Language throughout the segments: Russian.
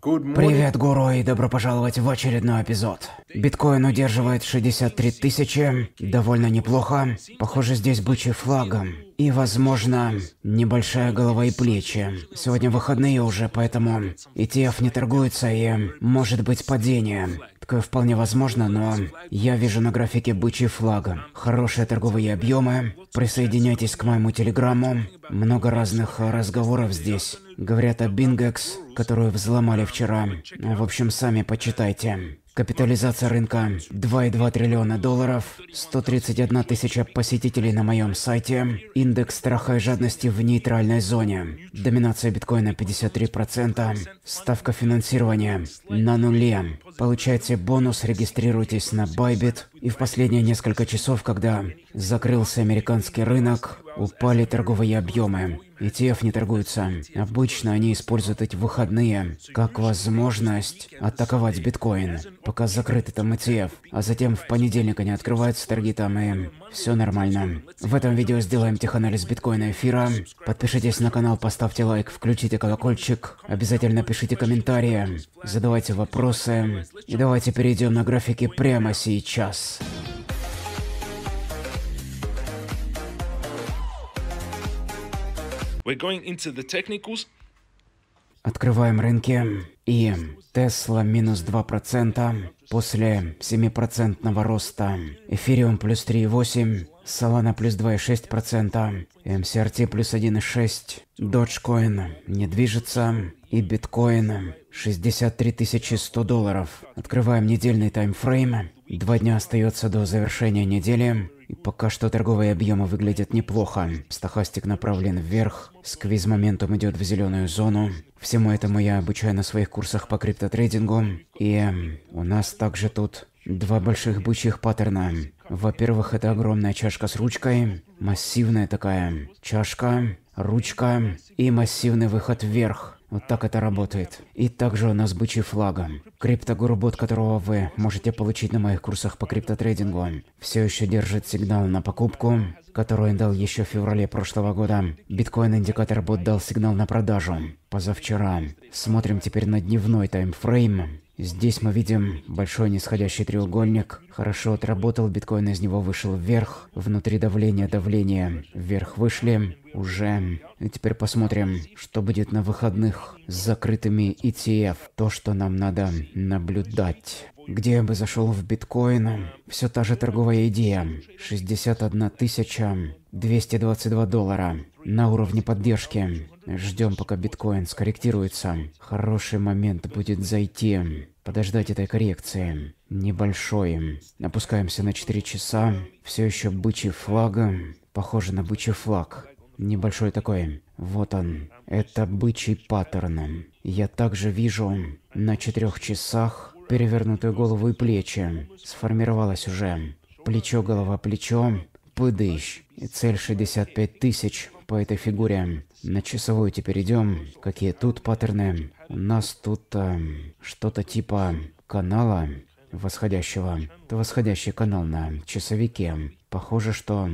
Привет, гуру, и добро пожаловать в очередной эпизод. Биткоин удерживает 63 тысячи, довольно неплохо. Похоже, здесь бычий флагом. И, возможно, небольшая голова и плечи. Сегодня выходные уже, поэтому ETF не торгуется и может быть падение. Такое вполне возможно, но я вижу на графике бычий флаг. Хорошие торговые объемы. Присоединяйтесь к моему телеграмму. Много разных разговоров здесь. Говорят о Бингекс, которую взломали вчера. В общем, сами почитайте. Капитализация рынка 2,2 триллиона долларов, 131 тысяча посетителей на моем сайте, индекс страха и жадности в нейтральной зоне, доминация биткоина 53%, ставка финансирования на нуле. Получайте бонус, регистрируйтесь на Bybit, и в последние несколько часов, когда закрылся американский рынок, упали торговые объемы. ETF не торгуются. Обычно они используют эти выходные как возможность атаковать биткоин, пока закрыты там ETF. А затем в понедельник они открываются торги там и все нормально. В этом видео сделаем теханализ биткоина эфира. Подпишитесь на канал, поставьте лайк, включите колокольчик. Обязательно пишите комментарии, задавайте вопросы. И давайте перейдем на графики прямо сейчас. We're going into the technicals. Открываем рынки. И Тесла минус 2% после 7% роста. Эфириум плюс 3,8%. Solana плюс 2,6%. MCRT плюс 1,6%. Dogecoin не движется. И биткоин 63 100 долларов. Открываем недельный таймфрейм. Два дня остается до завершения недели, и пока что торговые объемы выглядят неплохо. Стохастик направлен вверх, сквиз моментом идет в зеленую зону. Всему этому я обучаю на своих курсах по криптотрейдингу. И эм, у нас также тут два больших бычьих паттерна. Во-первых, это огромная чашка с ручкой, массивная такая чашка, ручка и массивный выход вверх. Вот так это работает. И также у нас бычий флагом. Криптогуру бот, которого вы можете получить на моих курсах по криптотрейдингу, все еще держит сигнал на покупку, который дал еще в феврале прошлого года. Биткоин индикатор бот дал сигнал на продажу. Позавчера. Смотрим теперь на дневной таймфрейм. Здесь мы видим большой нисходящий треугольник. Хорошо отработал, биткоин из него вышел вверх. Внутри давления, давления Вверх вышли. Уже. И теперь посмотрим, что будет на выходных с закрытыми ETF. То, что нам надо наблюдать. Где я бы зашел в биткоин? Все та же торговая идея. 61 тысяча 222 доллара на уровне поддержки. Ждем, пока биткоин скорректируется. Хороший момент будет зайти. Подождать этой коррекции. Небольшой. Опускаемся на 4 часа. Все еще бычий флаг. Похоже на бычий флаг. Небольшой такой. Вот он. Это бычий паттерн. Я также вижу на 4 часах перевернутую голову и плечи. Сформировалось уже. Плечо, голова, плечо. Пыдыщ. И цель 65 тысяч по этой фигуре. На часовую теперь идем. Какие тут паттерны? У нас тут э, что-то типа канала восходящего. Это восходящий канал на часовике. Похоже, что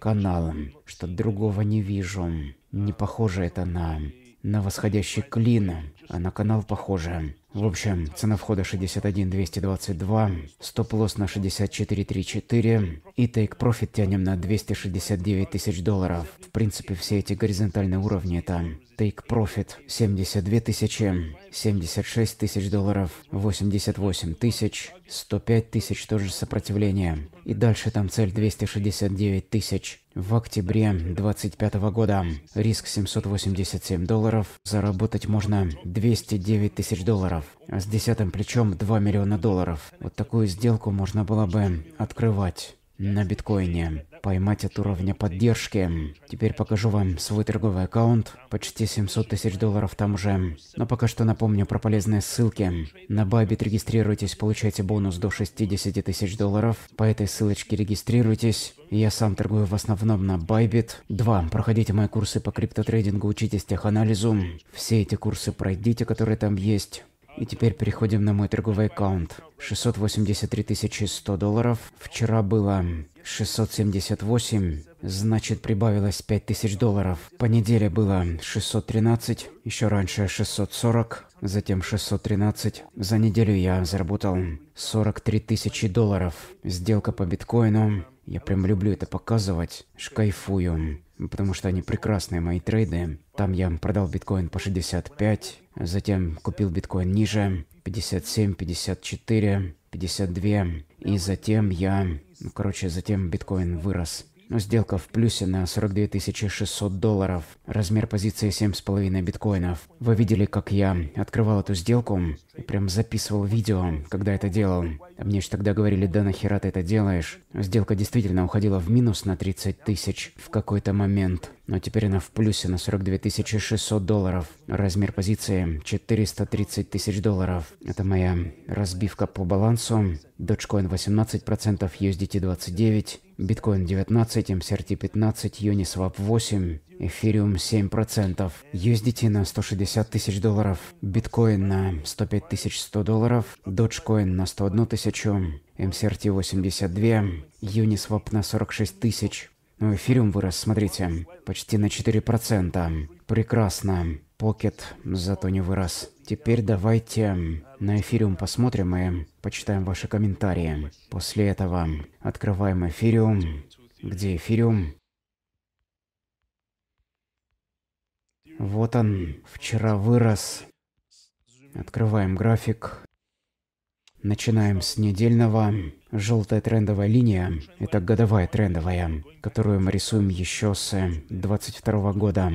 канал. Что другого не вижу. Не похоже это на на восходящий клин, а на канал похоже. В общем, цена входа 61-222, стоп-лосс на 64-34 и тейк-профит тянем на 269 тысяч долларов. В принципе, все эти горизонтальные уровни это Take Profit 72 тысячи, 76 тысяч долларов, 88 тысяч, 105 тысяч тоже сопротивление. И дальше там цель 269 тысяч. В октябре 2025 года риск 787 долларов, заработать можно 209 тысяч долларов, а с десятым плечом 2 миллиона долларов. Вот такую сделку можно было бы открывать на биткоине поймать от уровня поддержки. Теперь покажу вам свой торговый аккаунт, почти 700 тысяч долларов там уже. Но пока что напомню про полезные ссылки. На Байбит. регистрируйтесь, получайте бонус до 60 тысяч долларов. По этой ссылочке регистрируйтесь. Я сам торгую в основном на Bybit. 2. Проходите мои курсы по криптотрейдингу, учитесь теханализу. Все эти курсы пройдите, которые там есть. И теперь переходим на мой торговый аккаунт. 683 100 долларов. Вчера было 678, значит прибавилось 5000 долларов. По неделе было 613, еще раньше 640, затем 613. За неделю я заработал 43 тысячи долларов. Сделка по биткоину. Я прям люблю это показывать, шкайфую, потому что они прекрасные мои трейды. Там я продал биткоин по 65, затем купил биткоин ниже, 57, 54, 52, и затем я ну, короче, затем биткоин вырос. Ну, сделка в плюсе на 42 600 долларов. Размер позиции 7,5 биткоинов. Вы видели, как я открывал эту сделку и прям записывал видео, когда это делал. А мне же тогда говорили, да нахера ты это делаешь. Сделка действительно уходила в минус на 30 тысяч в какой-то момент но теперь она в плюсе на 42 600 долларов. Размер позиции 430 тысяч долларов. Это моя разбивка по балансу. Dogecoin 18%, USDT 29%, Bitcoin 19%, MCRT 15%, Uniswap 8%, Ethereum 7%, USDT на 160 тысяч долларов, Bitcoin на 105 100 долларов, Dogecoin на 101 тысячу, MCRT 82, Uniswap на 46 тысяч, ну, эфириум вырос, смотрите, почти на 4%. Прекрасно. Покет зато не вырос. Теперь давайте на эфириум посмотрим и почитаем ваши комментарии. После этого открываем эфириум. Где эфириум? Вот он, вчера вырос. Открываем график. Начинаем с недельного. Желтая трендовая линия – это годовая трендовая, которую мы рисуем еще с 22 года.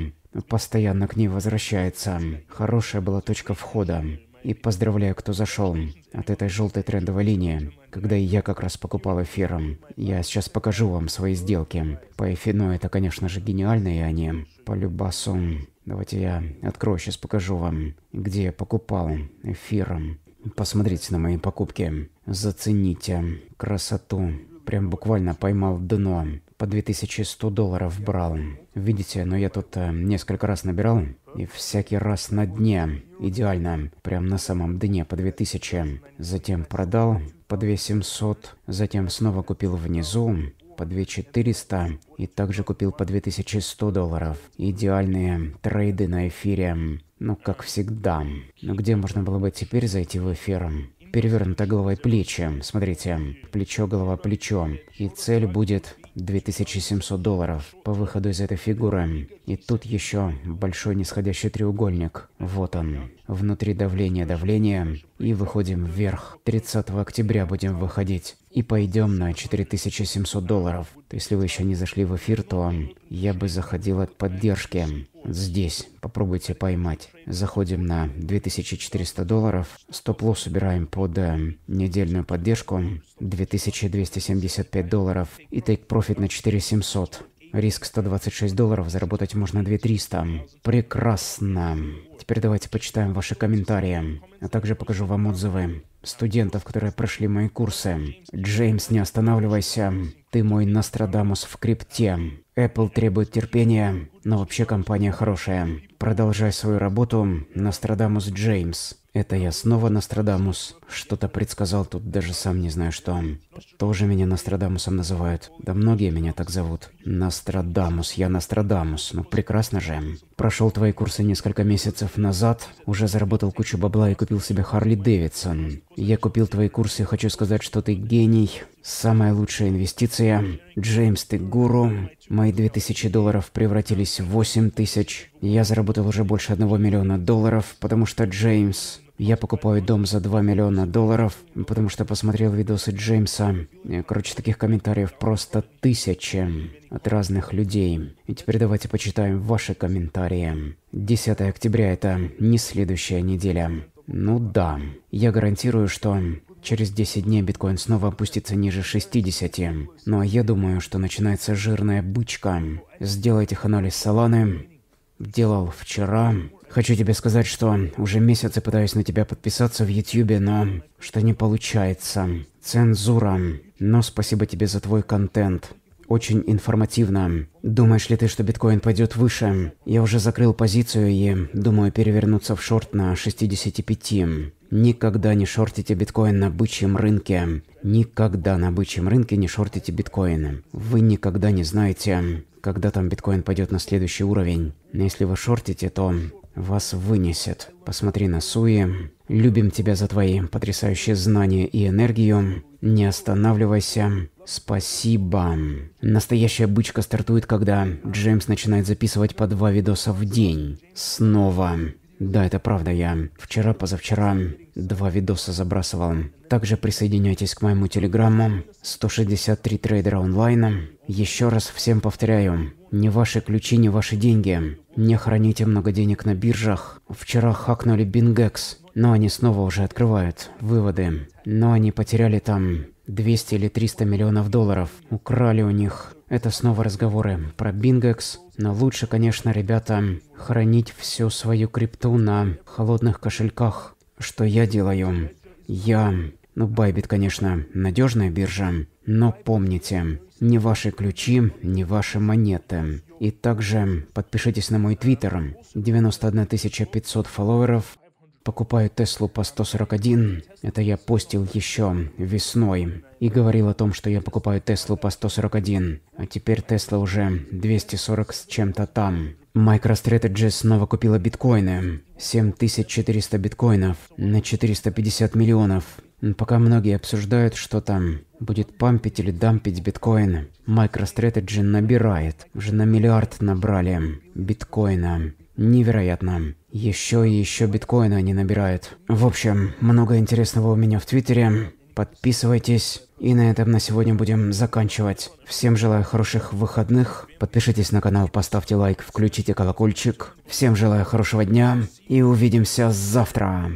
Постоянно к ней возвращается. Хорошая была точка входа. И поздравляю, кто зашел от этой желтой трендовой линии, когда я как раз покупал эфиром. Я сейчас покажу вам свои сделки. По эфину это, конечно же, гениальные они. По любасу. Давайте я открою, сейчас покажу вам, где я покупал эфиром. Посмотрите на мои покупки. Зацените красоту. Прям буквально поймал дно. По 2100 долларов брал. Видите, но я тут э, несколько раз набирал. И всякий раз на дне. Идеально. Прям на самом дне по 2000. Затем продал по 2700. Затем снова купил внизу по 2400 и также купил по 2100 долларов. Идеальные трейды на эфире. Ну, как всегда. Но где можно было бы теперь зайти в эфир? Перевернута головой плечи. Смотрите. Плечо, голова, плечо. И цель будет 2700 долларов по выходу из этой фигуры. И тут еще большой нисходящий треугольник. Вот он. Внутри давление, давление и выходим вверх. 30 октября будем выходить. И пойдем на 4700 долларов. Если вы еще не зашли в эфир, то я бы заходил от поддержки. Здесь. Попробуйте поймать. Заходим на 2400 долларов. Стоп-лосс убираем под э, недельную поддержку. 2275 долларов. И тейк-профит на 4700. Риск 126 долларов, заработать можно 2300. Прекрасно. Теперь давайте почитаем ваши комментарии, а также покажу вам отзывы студентов, которые прошли мои курсы. Джеймс, не останавливайся. Ты мой Нострадамус в крипте. Apple требует терпения, но вообще компания хорошая. Продолжай свою работу, Нострадамус Джеймс. Это я снова Нострадамус. Что-то предсказал тут, даже сам не знаю что. Тоже меня Нострадамусом называют. Да многие меня так зовут. Нострадамус, я Нострадамус. Ну прекрасно же. Прошел твои курсы несколько месяцев назад, уже заработал кучу бабла и купил себе Харли Дэвидсон. Я купил твои курсы, хочу сказать, что ты гений. Самая лучшая инвестиция. Джеймс, ты гуру. Мои 2000 долларов превратились в 8000. Я заработал заработал уже больше одного миллиона долларов, потому что Джеймс... Я покупаю дом за 2 миллиона долларов, потому что посмотрел видосы Джеймса. Э, короче, таких комментариев просто тысячи от разных людей. И теперь давайте почитаем ваши комментарии. 10 октября – это не следующая неделя. Ну да, я гарантирую, что Через 10 дней биткоин снова опустится ниже 60. Ну а я думаю, что начинается жирная бычка. Сделайте анализ Соланы делал вчера. Хочу тебе сказать, что уже месяцы пытаюсь на тебя подписаться в Ютьюбе, но что не получается. Цензура. Но спасибо тебе за твой контент. Очень информативно. Думаешь ли ты, что биткоин пойдет выше? Я уже закрыл позицию и думаю перевернуться в шорт на 65. Никогда не шортите биткоин на бычьем рынке. Никогда на бычьем рынке не шортите биткоин. Вы никогда не знаете, когда там биткоин пойдет на следующий уровень. Но если вы шортите, то вас вынесет. Посмотри на Суи. Любим тебя за твои потрясающие знания и энергию. Не останавливайся. Спасибо. Настоящая бычка стартует, когда Джеймс начинает записывать по два видоса в день. Снова. Да, это правда, я вчера-позавчера два видоса забрасывал. Также присоединяйтесь к моему телеграмму 163 трейдера онлайн. Еще раз всем повторяю, не ваши ключи, не ваши деньги. Не храните много денег на биржах. Вчера хакнули Bingex, но они снова уже открывают выводы. Но они потеряли там 200 или 300 миллионов долларов. Украли у них это снова разговоры про Бингекс, но лучше, конечно, ребята, хранить всю свою крипту на холодных кошельках. Что я делаю? Я... Ну, Байбит, конечно, надежная биржа, но помните, не ваши ключи, не ваши монеты. И также подпишитесь на мой твиттер. 91 500 фолловеров, покупаю Теслу по 141. Это я постил еще весной и говорил о том, что я покупаю Теслу по 141. А теперь Тесла уже 240 с чем-то там. MicroStrategy снова купила биткоины. 7400 биткоинов на 450 миллионов. Пока многие обсуждают, что там будет пампить или дампить биткоин, MicroStrategy набирает. Уже на миллиард набрали биткоина. Невероятно. Еще и еще биткоина они набирают. В общем, много интересного у меня в Твиттере. Подписывайтесь. И на этом на сегодня будем заканчивать. Всем желаю хороших выходных. Подпишитесь на канал, поставьте лайк, включите колокольчик. Всем желаю хорошего дня и увидимся завтра.